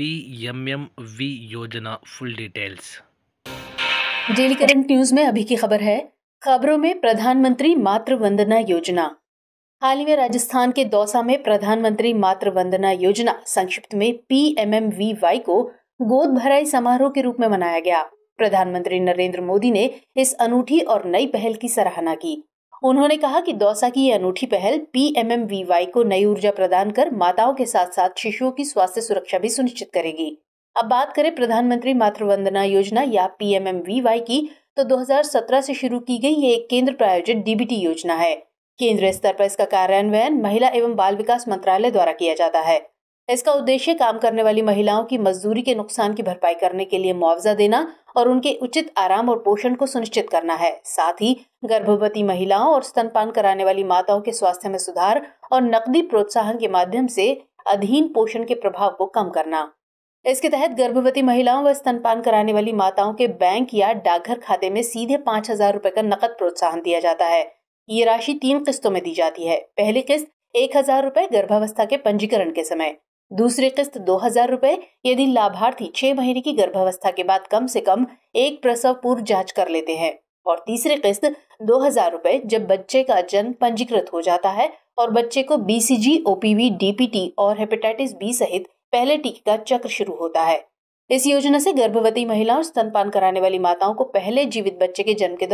पीएमएमवी योजना full details daily current news में अभी की खबर है खबरों में प्रधानमंत्री मातृ वंदना योजना हाल ही में राजस्थान के दौसा में प्रधानमंत्री मातृ वंदना योजना संक्षिप्त में पीएमएमवीवाई को गोद भराई समारोह के रूप में मनाया गया प्रधानमंत्री नरेंद्र मोदी ने इस अनूठी और नई पहल की सराहना की उन्होंने कहा कि दौसा की यह अनूठी पहल पी को नई ऊर्जा प्रदान कर माताओं के साथ साथ शिशुओं की स्वास्थ्य सुरक्षा भी सुनिश्चित करेगी अब बात करें प्रधानमंत्री मातृ वंदना योजना या पी की तो 2017 से शुरू की गई ये एक केंद्र प्रायोजित डीबीटी योजना है केंद्र स्तर पर इसका कार्यान्वयन महिला एवं बाल विकास मंत्रालय द्वारा किया जाता है इसका उद्देश्य काम करने वाली महिलाओं की मजदूरी के नुकसान की भरपाई करने के लिए मुआवजा देना और उनके उचित आराम और पोषण को सुनिश्चित करना है साथ ही गर्भवती महिलाओं और स्तनपान कराने वाली माताओं के स्वास्थ्य में सुधार और नकदी प्रोत्साहन के माध्यम से अधीन पोषण के प्रभाव को कम करना इसके तहत गर्भवती महिलाओं व स्तनपान कराने वाली माताओं के बैंक या डाकघर खाते में सीधे पाँच हजार रूपए का नकद प्रोत्साहन दिया जाता है ये राशि तीन किस्तों में दी जाती है पहली किस्त एक हजार रूपए गर्भावस्था के पंजीकरण के समय दूसरी किस्त दो हजार रूपए यदि लाभार्थी छह महीने की गर्भावस्था के बाद कम से कम एक प्रसव पूर्व जांच कर लेते हैं और तीसरी किस्त दो हजार रूपए जब बच्चे का जन्म पंजीकृत हो जाता है और बच्चे को बीसीजी ओपीवी डीपीटी और हेपेटाइटिस बी सहित पहले टीके का चक्र शुरू होता है इस योजना से गर्भवती महिलाओं और स्तनपान कराने वाली माताओं को पहले जीवित बच्चे के जन्म के